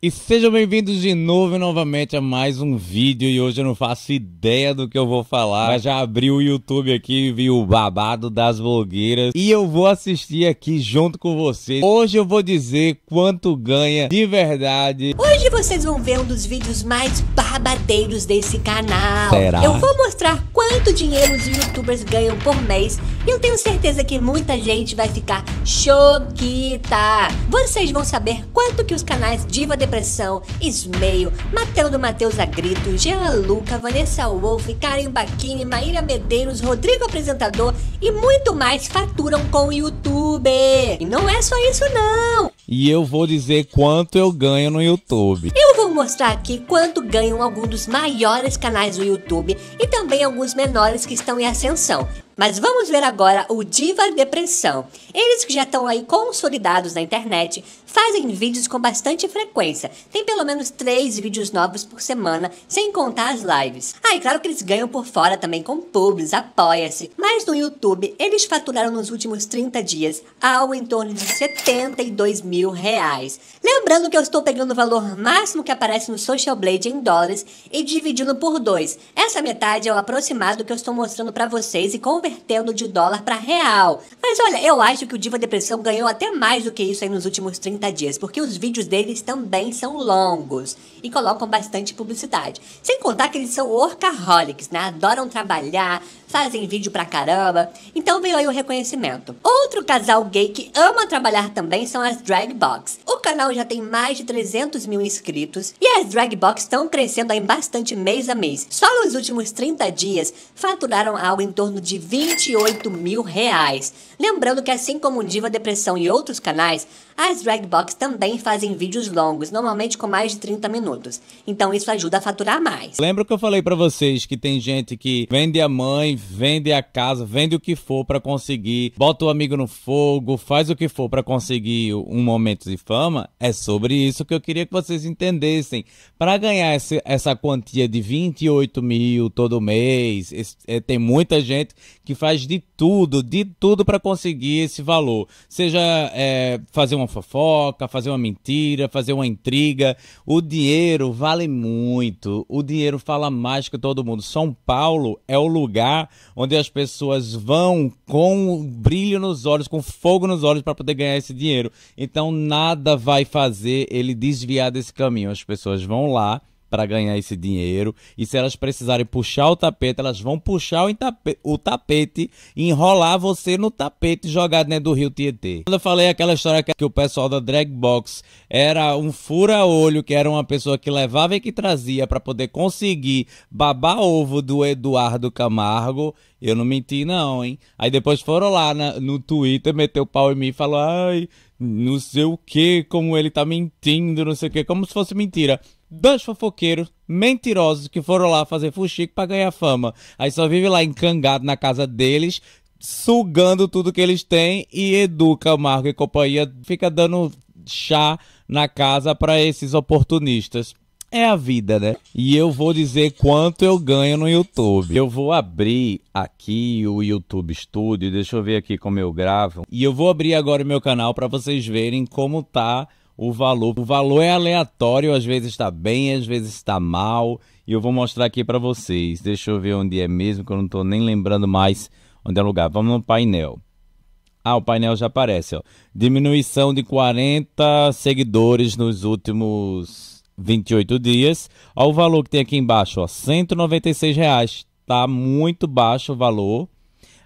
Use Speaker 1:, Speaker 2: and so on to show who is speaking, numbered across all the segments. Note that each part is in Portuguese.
Speaker 1: E sejam bem-vindos de novo e novamente a mais um vídeo. E hoje eu não faço ideia do que eu vou falar. já abri o YouTube aqui e vi o babado das blogueiras. E eu vou assistir aqui junto com vocês. Hoje eu vou dizer quanto ganha de verdade. Hoje
Speaker 2: vocês vão ver um dos vídeos mais babadeiros desse canal. Será? Eu vou mostrar quanto dinheiro os youtubers ganham por mês. E eu tenho certeza que muita gente vai ficar choquita. Vocês vão saber quanto que os canais Diva de Depressão, Ismeio, do Matheus a Grito, Jean Luca, Vanessa Wolf, Karen Baquini, Maíra Medeiros, Rodrigo Apresentador e muito mais faturam com o YouTube. E não é só isso não.
Speaker 1: E eu vou dizer quanto eu ganho no YouTube.
Speaker 2: Eu vou mostrar aqui quanto ganham alguns dos maiores canais do YouTube e também alguns menores que estão em ascensão. Mas vamos ver agora o Diva Depressão. Eles que já estão aí consolidados na internet fazem vídeos com bastante frequência. Tem pelo menos três vídeos novos por semana, sem contar as lives. Ah, e claro que eles ganham por fora também com pubs, apoia-se. Mas no YouTube, eles faturaram nos últimos 30 dias algo em torno de 72 mil reais. Lembrando que eu estou pegando o valor máximo que aparece no Social Blade em dólares e dividindo por dois. Essa metade é o aproximado que eu estou mostrando para vocês e conversando convertendo de dólar para real. Mas olha, eu acho que o Diva Depressão ganhou até mais do que isso aí nos últimos 30 dias, porque os vídeos deles também são longos e colocam bastante publicidade. Sem contar que eles são workaholics, né? Adoram trabalhar, fazem vídeo pra caramba. Então veio aí o reconhecimento. Outro casal gay que ama trabalhar também são as Drag Box. O canal já tem mais de 300 mil inscritos e as Drag Box estão crescendo aí bastante mês a mês. Só nos últimos 30 dias faturaram algo em torno de 20 28 mil reais. Lembrando que assim como Diva Depressão e outros canais, as Dragbox também fazem vídeos longos, normalmente com mais de 30 minutos. Então isso ajuda a faturar mais.
Speaker 1: Lembra que eu falei para vocês que tem gente que vende a mãe, vende a casa, vende o que for para conseguir, bota o amigo no fogo, faz o que for para conseguir um momento de fama? É sobre isso que eu queria que vocês entendessem. Para ganhar essa quantia de 28 mil todo mês, é, tem muita gente que faz de tudo, de tudo para conseguir esse valor. Seja é, fazer uma fofoca, fazer uma mentira, fazer uma intriga. O dinheiro vale muito. O dinheiro fala mais que todo mundo. São Paulo é o lugar onde as pessoas vão com brilho nos olhos, com fogo nos olhos para poder ganhar esse dinheiro. Então nada vai fazer ele desviar desse caminho. As pessoas vão lá para ganhar esse dinheiro. E se elas precisarem puxar o tapete, elas vão puxar o, tapete, o tapete e enrolar você no tapete jogado dentro do rio Tietê. Quando eu falei aquela história que o pessoal da Drag Box era um fura-olho, que era uma pessoa que levava e que trazia para poder conseguir babar ovo do Eduardo Camargo, eu não menti não, hein? Aí depois foram lá na, no Twitter, meteu o pau em mim e falou, ai não sei o que, como ele tá mentindo, não sei o que, como se fosse mentira. Dois fofoqueiros mentirosos que foram lá fazer fuxico para ganhar fama. Aí só vive lá encangado na casa deles, sugando tudo que eles têm e educa Marco e companhia, fica dando chá na casa para esses oportunistas é a vida, né? E eu vou dizer quanto eu ganho no YouTube. Eu vou abrir aqui o YouTube Studio, deixa eu ver aqui como eu gravo. E eu vou abrir agora o meu canal para vocês verem como tá o valor. O valor é aleatório, às vezes está bem, às vezes está mal. E eu vou mostrar aqui para vocês. Deixa eu ver onde é mesmo, que eu não estou nem lembrando mais onde é o lugar. Vamos no painel. Ah, o painel já aparece, ó. Diminuição de 40 seguidores nos últimos 28 dias, ao valor que tem aqui embaixo, ó, R$ reais Tá muito baixo o valor.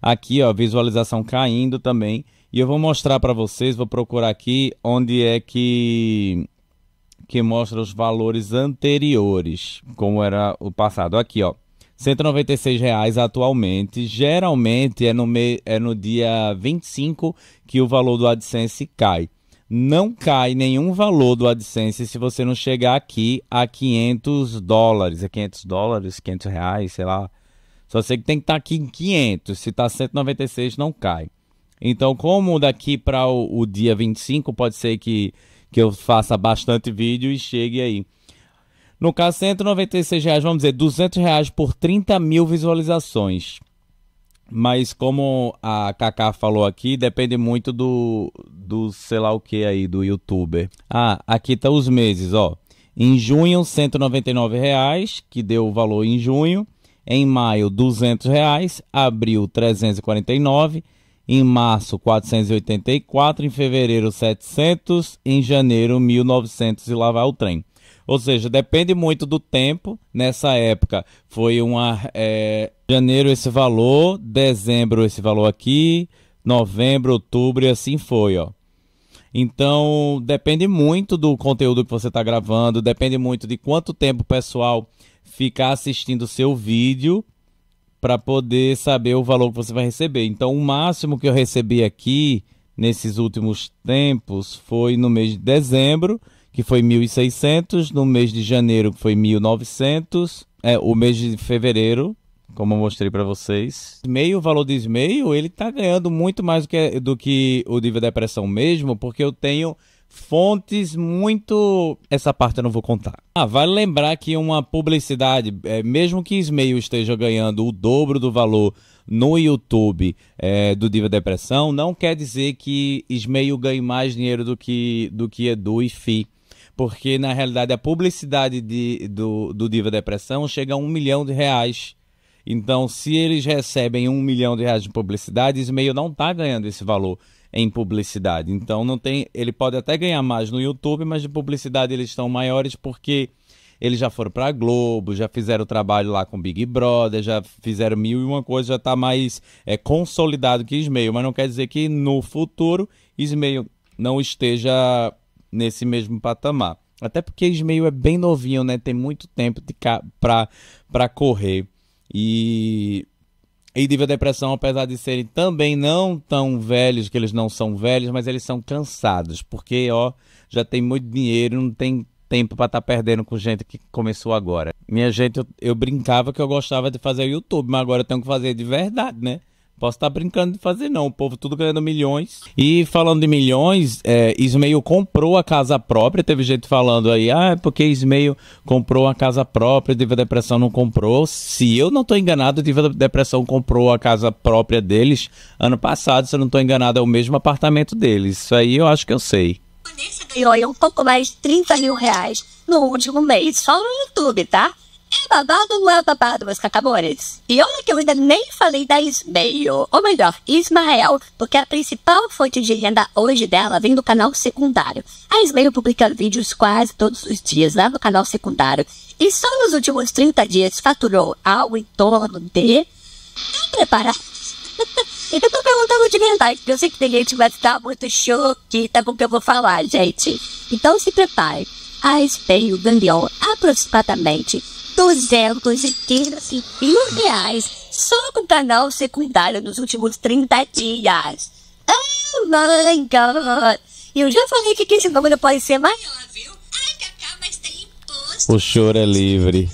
Speaker 1: Aqui, ó, visualização caindo também. E eu vou mostrar para vocês, vou procurar aqui onde é que que mostra os valores anteriores, como era o passado. Aqui, ó. R$ reais atualmente. Geralmente é no, me... é no dia 25 que o valor do AdSense cai não cai nenhum valor do AdSense se você não chegar aqui a 500 dólares. É 500 dólares, 500 reais, sei lá. Só sei que tem que estar tá aqui em 500. Se está 196, não cai. Então, como daqui para o, o dia 25, pode ser que, que eu faça bastante vídeo e chegue aí. No caso, 196 reais, vamos dizer, 200 reais por 30 mil visualizações. Mas como a Kaká falou aqui, depende muito do, do sei lá o que aí, do youtuber. Ah, aqui estão tá os meses, ó. Em junho, 199 reais, que deu o valor em junho. Em maio, 200 reais. Abril, 349. Em março, 484. Em fevereiro, 700. Em janeiro, 1.900 e lá vai o trem. Ou seja, depende muito do tempo. Nessa época foi uma. É, janeiro esse valor, dezembro esse valor aqui, novembro, outubro e assim foi, ó. Então, depende muito do conteúdo que você está gravando, depende muito de quanto tempo o pessoal ficar assistindo o seu vídeo para poder saber o valor que você vai receber. Então, o máximo que eu recebi aqui nesses últimos tempos foi no mês de dezembro que foi 1.600, no mês de janeiro, que foi 1.900, é, o mês de fevereiro, como eu mostrei para vocês. Meio o valor de esmeio, ele está ganhando muito mais do que, do que o nível de depressão mesmo, porque eu tenho fontes muito. Essa parte eu não vou contar. Ah, vale lembrar que uma publicidade, é, mesmo que Ismail esteja ganhando o dobro do valor no YouTube é, do Diva Depressão, não quer dizer que Ismail ganhe mais dinheiro do que, do que Edu e Fi. Porque, na realidade, a publicidade de, do, do Diva Depressão chega a um milhão de reais. Então, se eles recebem um milhão de reais de publicidade, Ismail não está ganhando esse valor em publicidade. Então, não tem. Ele pode até ganhar mais no YouTube, mas de publicidade eles estão maiores porque eles já foram para Globo, já fizeram trabalho lá com Big Brother, já fizeram mil e uma coisa, já está mais é, consolidado que Ismail. Mas não quer dizer que no futuro Ismail não esteja nesse mesmo patamar. Até porque meio é bem novinho, né? Tem muito tempo de pra, pra correr. E Ediva e Depressão, apesar de serem também não tão velhos, que eles não são velhos, mas eles são cansados, porque ó, já tem muito dinheiro, não tem tempo para estar tá perdendo com gente que começou agora. Minha gente, eu, eu, brincava que eu gostava de fazer YouTube, mas agora eu tenho que fazer de verdade, né? Posso estar tá brincando de fazer, não. O povo tudo ganhando milhões. E falando de milhões, é, Ismael comprou a casa própria. Teve gente falando aí, ah, é porque Ismael comprou a casa própria, Diva Depressão não comprou. Se eu não estou enganado, Diva Depressão comprou a casa própria deles ano passado. Se eu não estou enganado, é o mesmo apartamento deles. Isso aí eu acho que eu sei.
Speaker 2: Ganhou um pouco mais de 30 mil reais no último mês, só no YouTube, tá? É babado não é babado, meus cacamores? E olha que eu ainda nem falei da Ismael, ou melhor, Ismael, porque a principal fonte de renda hoje dela vem do canal secundário. A Ismael publica vídeos quase todos os dias lá no canal secundário, e só nos últimos 30 dias faturou algo em torno de... Preparar? eu tô perguntando de verdade, porque eu sei que tem gente que vai ficar muito choquita tá com o que eu vou falar, gente. Então se prepare. A Ismael ganhou aproximadamente 215 mil reais só com o canal secundário nos últimos 30 dias. Oh my god! Eu já falei que esse número pode ser maior, viu? Ai, Cacá,
Speaker 1: mas tem imposto. O choro é livre.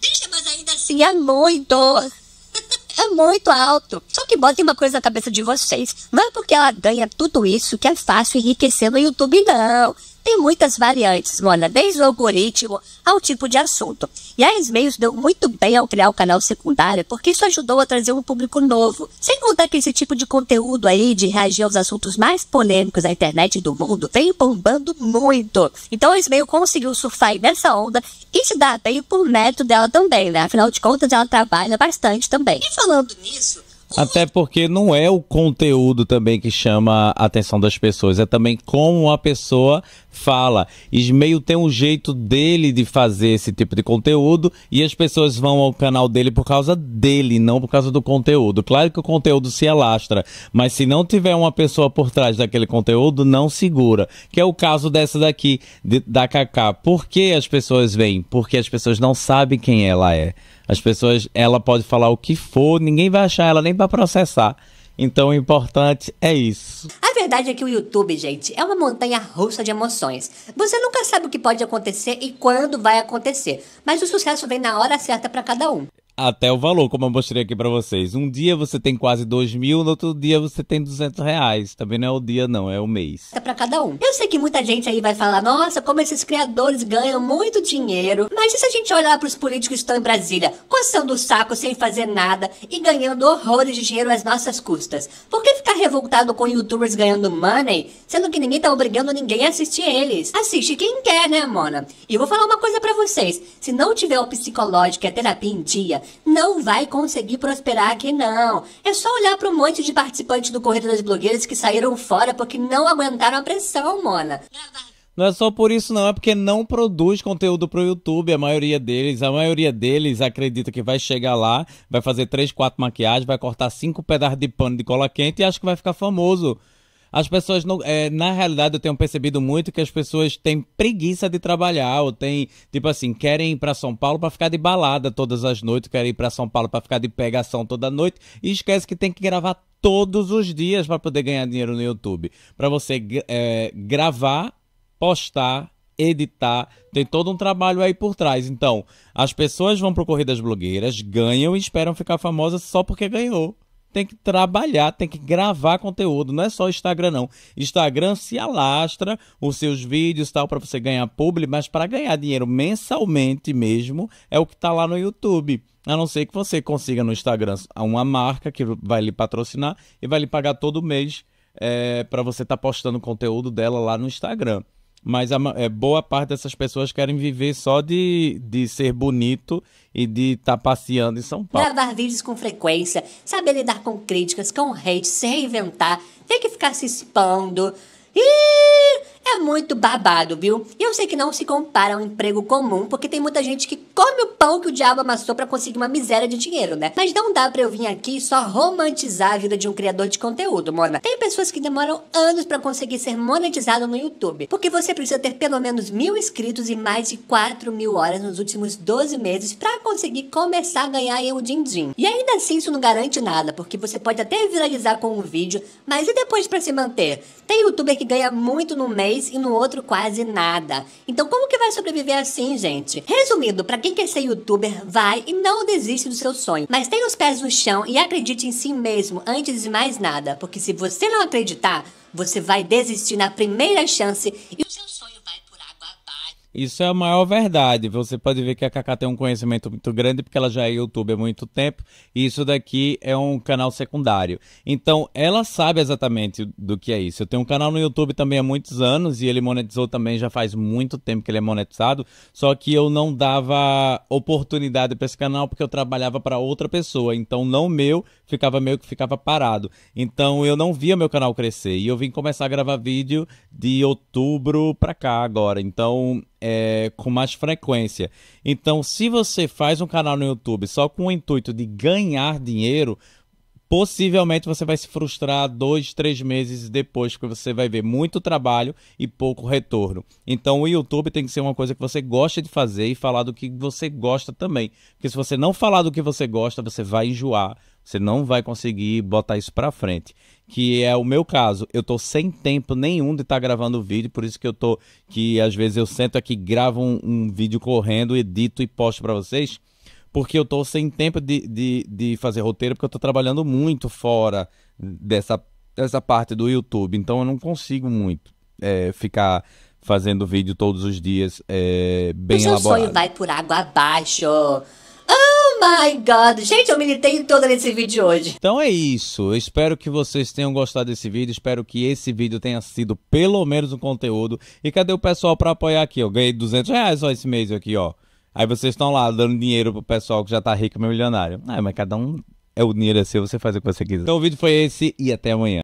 Speaker 2: Deixa, mas ainda assim é muito. é muito alto. Só que botem uma coisa na cabeça de vocês. Não é porque ela ganha tudo isso que é fácil enriquecer no YouTube, não. Tem muitas variantes, Mona, desde o algoritmo ao tipo de assunto. E a Esmeios deu muito bem ao criar o canal secundário, porque isso ajudou a trazer um público novo. Sem contar que esse tipo de conteúdo aí, de reagir aos assuntos mais polêmicos da internet do mundo, vem bombando muito. Então a Esmeio conseguiu surfar nessa onda e se dar bem por mérito dela também, né? Afinal de contas, ela trabalha bastante também. E falando nisso,
Speaker 1: até porque não é o conteúdo também que chama a atenção das pessoas, é também como a pessoa fala. Ismeio tem um jeito dele de fazer esse tipo de conteúdo e as pessoas vão ao canal dele por causa dele, não por causa do conteúdo. Claro que o conteúdo se alastra, mas se não tiver uma pessoa por trás daquele conteúdo, não segura. Que é o caso dessa daqui, de, da Kaká. Por que as pessoas vêm? Porque as pessoas não sabem quem ela é. As pessoas, ela pode falar o que for, ninguém vai achar ela nem para processar. Então o importante é isso.
Speaker 2: A verdade é que o YouTube, gente, é uma montanha russa de emoções. Você nunca sabe o que pode acontecer e quando vai acontecer, mas o sucesso vem na hora certa para cada um
Speaker 1: até o valor, como eu mostrei aqui para vocês. Um dia você tem quase 2 mil, no outro dia você tem 200 reais. Também não é o dia, não, é o mês.
Speaker 2: É para cada um. Eu sei que muita gente aí vai falar, nossa, como esses criadores ganham muito dinheiro. Mas e se a gente olhar para os políticos que estão em Brasília, coçando o saco sem fazer nada e ganhando horrores de dinheiro às nossas custas? Por que ficar revoltado com youtubers ganhando money, sendo que ninguém tá obrigando ninguém a assistir eles? Assiste quem quer, né, Mona? E eu vou falar uma coisa para vocês. Se não tiver o psicológico e a terapia em dia, não vai conseguir prosperar aqui não. É só olhar para um monte de participantes do Corrida das Blogueiras que saíram fora porque não aguentaram a pressão, Mona.
Speaker 1: Não é só por isso, não, é porque não produz conteúdo pro YouTube, a maioria deles. A maioria deles acredita que vai chegar lá, vai fazer 3, 4 maquiagens, vai cortar 5 pedaços de pano de cola quente e acha que vai ficar famoso. As pessoas não. É, na realidade, eu tenho percebido muito que as pessoas têm preguiça de trabalhar, ou têm, tipo assim, querem ir para São Paulo para ficar de balada todas as noites, querem ir para São Paulo para ficar de pegação toda noite, e esquece que tem que gravar todos os dias para poder ganhar dinheiro no YouTube. Para você é, gravar, postar editar, tem todo um trabalho aí por trás. Então, as pessoas vão pro Corridas Blogueiras, ganham e esperam ficar famosas só porque ganhou tem que trabalhar, tem que gravar conteúdo, não é só Instagram não. Instagram se alastra os seus vídeos tal para você ganhar publi, mas para ganhar dinheiro mensalmente mesmo é o que está lá no YouTube. A não ser que você consiga no Instagram uma marca que vai lhe patrocinar e vai lhe pagar todo mês é, eh, para você estar tá postando conteúdo dela lá no Instagram mas a, é, boa parte dessas pessoas querem viver só de, de ser bonito e de estar tá passeando em São Paulo.
Speaker 2: Gravar vídeos com frequência, saber lidar com críticas, com hate, se reinventar, ter que ficar se expondo. Ih! É muito babado, viu? E eu sei que não se compara a um emprego comum, porque tem muita gente que come o pão que o diabo amassou para conseguir uma miséria de dinheiro, né? Mas não dá pra eu vir aqui só romantizar a vida de um criador de conteúdo, Mona. Tem pessoas que demoram anos para conseguir ser monetizado no YouTube, porque você precisa ter pelo menos mil inscritos e mais de 4 mil horas nos últimos 12 meses para conseguir começar a ganhar aí o din-din. E ainda assim isso não garante nada, porque você pode até viralizar com um vídeo, mas e depois para se manter? Tem youtuber que ganha muito no mês e no outro quase nada. Então como que vai sobreviver assim, gente? Resumindo, para quem quer ser youtuber, vai e não desiste do seu sonho. Mas tenha os pés no chão e acredite em si mesmo antes de mais nada, porque se você não acreditar, você vai desistir na primeira chance e o seu sonho
Speaker 1: isso é a maior verdade. Você pode ver que a Kaká tem um conhecimento muito grande, porque ela já é youtuber há muito tempo, e isso daqui é um canal secundário. Então, ela sabe exatamente do que é isso. Eu tenho um canal no YouTube também há muitos anos, e ele monetizou também já faz muito tempo que ele é monetizado, só que eu não dava oportunidade para esse canal, porque eu trabalhava para outra pessoa. Então, não meu, ficava meio que ficava parado. Então, eu não via meu canal crescer, e eu vim começar a gravar vídeo de outubro para cá agora. Então, é, com mais frequência. Então, se você faz um canal no YouTube só com o intuito de ganhar dinheiro, possivelmente você vai se frustrar dois, três meses depois, porque você vai ver muito trabalho e pouco retorno. Então o YouTube tem que ser uma coisa que você gosta de fazer e falar do que você gosta também. Porque se você não falar do que você gosta, você vai enjoar, você não vai conseguir botar isso para frente. Que é o meu caso. Eu tô sem tempo nenhum de estar tá gravando o vídeo, por isso que eu tô. Que às vezes eu sento aqui, gravo um, um vídeo correndo, edito e posto para vocês. Porque eu tô sem tempo de, de, de fazer roteiro, porque eu tô trabalhando muito fora dessa, dessa parte do YouTube. Então eu não consigo muito é, ficar fazendo vídeo todos os dias é, bem o seu elaborado. sonho
Speaker 2: vai por água abaixo my God! Gente, eu militei toda nesse vídeo hoje.
Speaker 1: Então é isso. Eu espero que vocês tenham gostado desse vídeo. Espero que esse vídeo tenha sido pelo menos um conteúdo. E cadê o pessoal pra apoiar aqui? Eu ganhei 200 reais só esse mês aqui, ó. Aí vocês estão lá dando dinheiro pro pessoal que já tá rico e milionário. Ah, mas cada um é o dinheiro é seu, você faz o que você quiser. Então o vídeo foi esse e até amanhã.